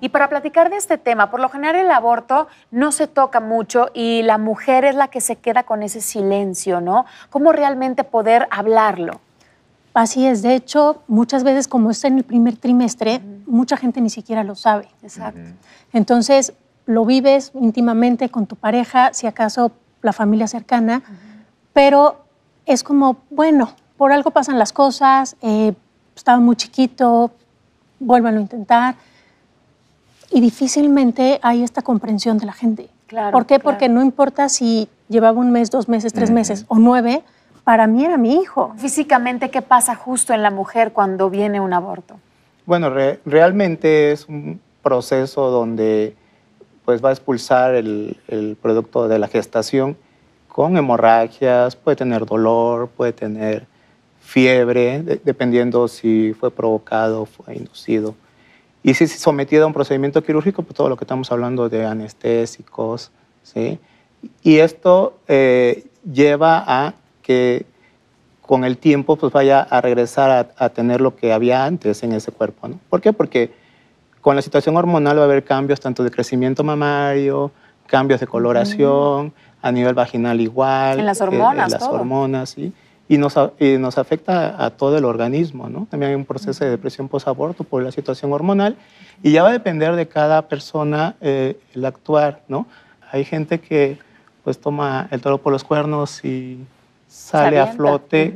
Y para platicar de este tema, por lo general el aborto no se toca mucho y la mujer es la que se queda con ese silencio, ¿no? ¿Cómo realmente poder hablarlo? Así es, de hecho, muchas veces como está en el primer trimestre, mucha gente ni siquiera lo sabe. Exacto. Entonces, lo vives íntimamente con tu pareja, si acaso la familia cercana, pero es como, bueno, por algo pasan las cosas, eh, estaba muy chiquito, vuélvanlo a intentar y difícilmente hay esta comprensión de la gente. ¿Por qué? Porque no importa si llevaba un mes, dos meses, tres meses o nueve, para mí era mi hijo. Físicamente, ¿qué pasa justo en la mujer cuando viene un aborto? Bueno, realmente es un proceso donde pues va a expulsar el, producto de la gestación con hemorragias, puede tener dolor, puede tener fiebre, dependiendo si fue provocado, fue inducido. Y si es sometida a un procedimiento quirúrgico, pues todo lo que estamos hablando de anestésicos, ¿sí? Y esto eh, lleva a que con el tiempo pues vaya a regresar a, tener lo que había antes en ese cuerpo, ¿no? ¿Por qué? Porque con la situación hormonal va a haber cambios tanto de crecimiento mamario, cambios de coloración, a nivel vaginal igual. En las eh, hormonas, En las hormonas, sí y nos, nos afecta a todo el organismo. ¿no? También hay un proceso de depresión post-aborto por la situación hormonal y ya va a depender de cada persona eh, el actuar. ¿no? Hay gente que pues toma el toro por los cuernos y sale a flote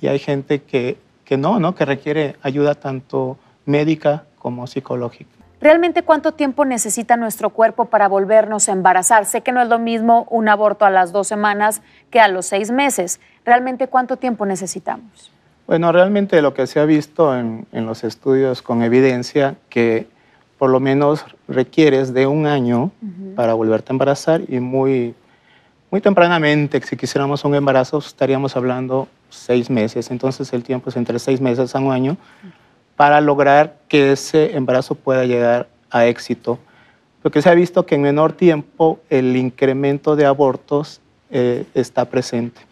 y hay gente que, que no, ¿no? que requiere ayuda tanto médica como psicológica. ¿Realmente cuánto tiempo necesita nuestro cuerpo para volvernos a embarazar? Sé que no es lo mismo un aborto a las dos semanas que a los seis meses. ¿Realmente cuánto tiempo necesitamos? Bueno, realmente lo que se ha visto en, los estudios con evidencia que por lo menos requieres de un año para volverte a embarazar y muy, muy tempranamente, si quisiéramos un embarazo, estaríamos hablando seis meses. Entonces el tiempo es entre seis meses a un año para lograr que ese embarazo pueda llegar a éxito. Porque se ha visto que en menor tiempo el incremento de abortos eh, está presente.